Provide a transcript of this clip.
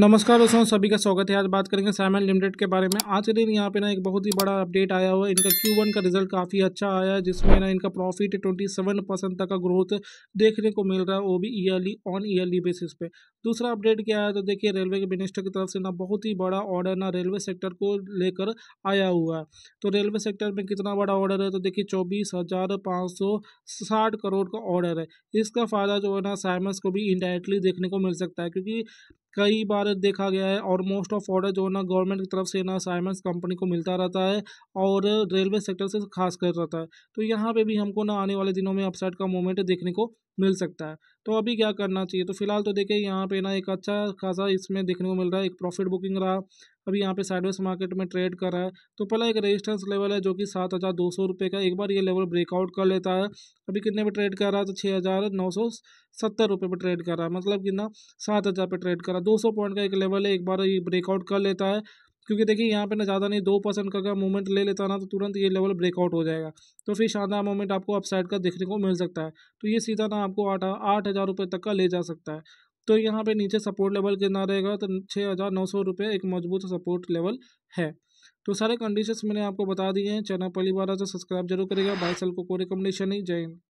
नमस्कार दोस्तों सभी का स्वागत है आज बात करेंगे सैमन लिमिटेड के बारे में आज के दिन यहाँ पे ना एक बहुत ही बड़ा अपडेट आया हुआ है इनका Q1 का रिजल्ट काफ़ी अच्छा आया है जिसमें ना इनका प्रॉफिट 27 परसेंट तक का ग्रोथ देखने को मिल रहा है वो भी ईयरली ऑन ईयरली बेसिस पे दूसरा अपडेट क्या आया तो देखिए रेलवे के मिनिस्टर की तरफ से ना बहुत ही बड़ा ऑर्डर ना रेलवे सेक्टर को लेकर आया हुआ है तो रेलवे सेक्टर में कितना बड़ा ऑर्डर है तो देखिए चौबीस करोड़ का ऑर्डर है इसका फ़ायदा जो है ना साइमस को भी इनडायरेक्टली देखने को मिल सकता है क्योंकि कई बार देखा गया है और मोस्ट ऑफ ऑर्डर जो है ना गवर्नमेंट की तरफ से ना साइमेंस कंपनी को मिलता रहता है और रेलवे सेक्टर से खास कर रहता है तो यहाँ पे भी हमको ना आने वाले दिनों में अपसाइड का मोमेंट देखने को मिल सकता है तो अभी क्या करना चाहिए तो फिलहाल तो देखिए यहाँ पे ना एक अच्छा खासा इसमें देखने को मिल रहा है एक प्रॉफिट बुकिंग रहा अभी यहाँ पे साइडवेज मार्केट में ट्रेड कर रहा है तो पहला एक रेजिस्टेंस लेवल है जो कि सात हज़ार दो सौ रुपये का एक बार ये लेवल ब्रेकआउट कर लेता है अभी कितने पे ट्रेड कर रहा है तो छः हज़ार नौ सौ सत्तर रुपये पर ट्रेड कर रहा है मतलब कि ना सात हज़ार पर ट्रेड कर रहा है दो सौ पॉइंट का एक लेवल है एक बार ये ब्रेकआउट कर लेता है क्योंकि देखिए यहाँ पे ना ज़्यादा नहीं दो परसेंट का अगर मूवमेंट ले लेता ना तो तुरंत ये लेवल ब्रेकआउट हो जाएगा तो फिर शानदार मूवमेंट आपको अपसाइड का देखने को मिल सकता है तो ये सीधा ना आपको आठ आठ हज़ार रुपये तक का ले जा सकता है तो यहाँ पे नीचे सपोर्ट लेवल कितना रहेगा तो छः हज़ार नौ सौ रुपये एक मजबूत सपोर्ट लेवल है तो सारे कंडीशंस मैंने आपको बता दिए हैं चैनल पहली बार आज सब्सक्राइब तो जरूर करेगा बाई सेल को कोई रिकमेंडेशन नहीं जय हिंद